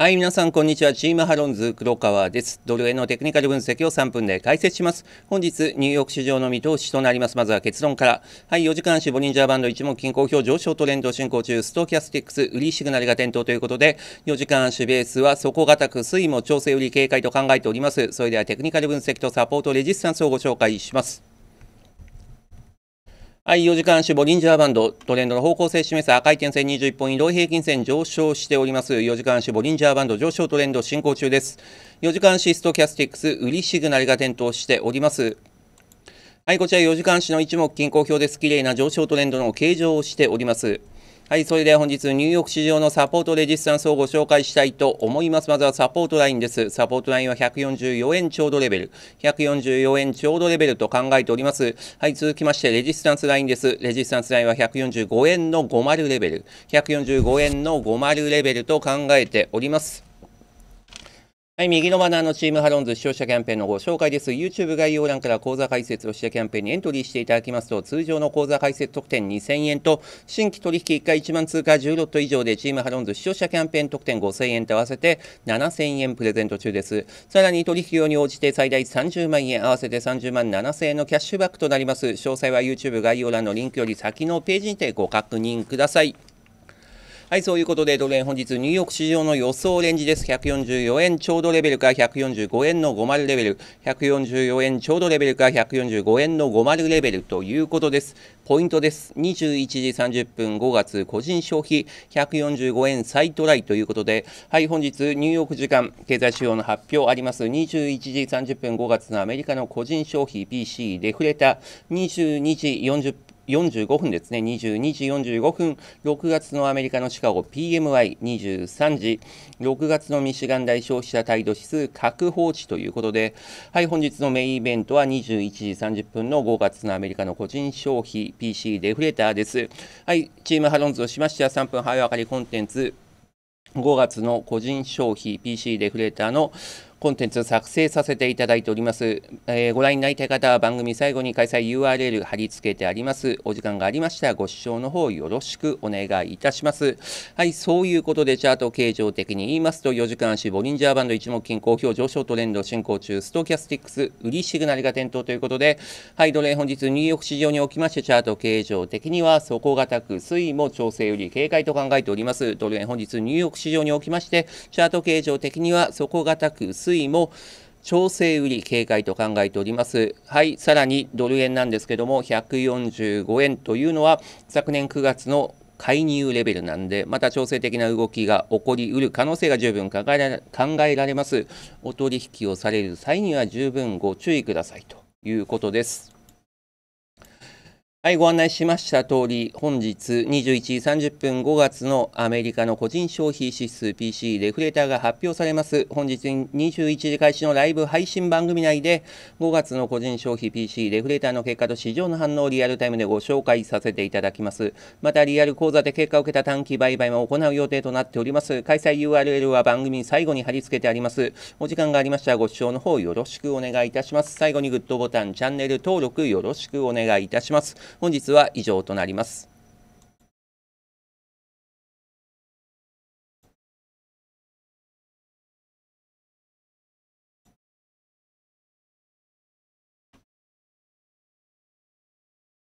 はい、皆さん、こんにちは。チームハロンズ、黒川です。ドルへのテクニカル分析を3分で解説します。本日、ニューヨーク市場の見通しとなります。まずは結論から。はい、4時間足、ボリンジャーバンド1目均衡表上昇トレンド進行中、ストーキャスティックス、売りシグナルが点灯ということで、4時間足ベースは底堅く、推移も調整売り警戒と考えております。それでは、テクニカル分析とサポートレジスタンスをご紹介します。はい、4時間絞リンジャーバンド、トレンドの方向性示す赤い点線21本移動平均線上昇しております。4時間絞リンジャーバンド上昇トレンド進行中です。4時間シストキャスティックス、売りシグナルが点灯しております。はい、こちら4時間足の一目均衡表です。綺麗な上昇トレンドの形状をしております。はい、それでは本日ニューヨーク市場のサポートレジスタンスをご紹介したいと思います。まずはサポートラインです。サポートラインは144円ちょうどレベル、144円ちょうどレベルと考えております。はい、続きましてレジスタンスラインです。レジスタンスラインは145円の50レベル、145円の50レベルと考えております。はい、右のマナーのチームハロンズ視聴者キャンペーンのご紹介です。YouTube 概要欄から講座解説をしてキャンペーンにエントリーしていただきますと、通常の講座解説特典2000円と、新規取引1回1万通貨10ロット以上で、チームハロンズ視聴者キャンペーン特典5000円と合わせて7000円プレゼント中です。さらに取引用に応じて最大30万円、合わせて30万7000円のキャッシュバックとなります。詳細は YouTube 概要欄のリンクより先のページにてご確認ください。はい、そういうことで、ドル円本日、ニューヨーク市場の予想レンジです。144円ちょうどレベルか145円の50レベル、144円ちょうどレベルか145円の50レベルということです。ポイントです。21時30分5月個人消費145円再トライということで、はい、本日ニューヨーク時間経済指標の発表あります。21時30分5月のアメリカの個人消費 PC デフレタ22時40分45分ですね、22時45分、6月のアメリカのシカゴ PMI23 時、6月のミシガン大消費者態度指数確保値ということで、はい、本日のメインイベントは21時30分の5月のアメリカの個人消費 PC デフレーターです。はい、チームハロンズをしましては3分早上かりコンテンツ、5月の個人消費 PC デフレーターのコンテンツ作成させていただいております。えー、ご覧になりたい方は番組最後に開催 URL 貼り付けてあります。お時間がありましたらご視聴の方よろしくお願いいたします。はい、そういうことでチャート形状的に言いますと、4時間足ボリンジャーバンド一目金好評上昇トレンド進行中、ストキャスティックス売りシグナルが点灯ということで、はい、奴隷本日ニューヨーク市場におきましてチャート形状的には底堅く推移も調整より警戒と考えております。ドル円本日ニューヨーク市場におきまして、チャート形状的には底堅く推移推移も調整売り警戒と考えております。はい、さらにドル円なんですけども、145円というのは昨年9月の介入レベルなんで、また調整的な動きが起こりうる可能性が十分考えられます。お取引をされる際には十分ご注意くださいということです。はい、ご案内しました通り、本日21時30分5月のアメリカの個人消費指数 PC レフレーターが発表されます。本日21時開始のライブ配信番組内で、5月の個人消費 PC レフレーターの結果と市場の反応をリアルタイムでご紹介させていただきます。また、リアル講座で結果を受けた短期売買も行う予定となっております。開催 URL は番組最後に貼り付けてあります。お時間がありましたらご視聴の方よろしくお願いいたします。最後にグッドボタン、チャンネル登録よろしくお願いいたします。本日は以上となります。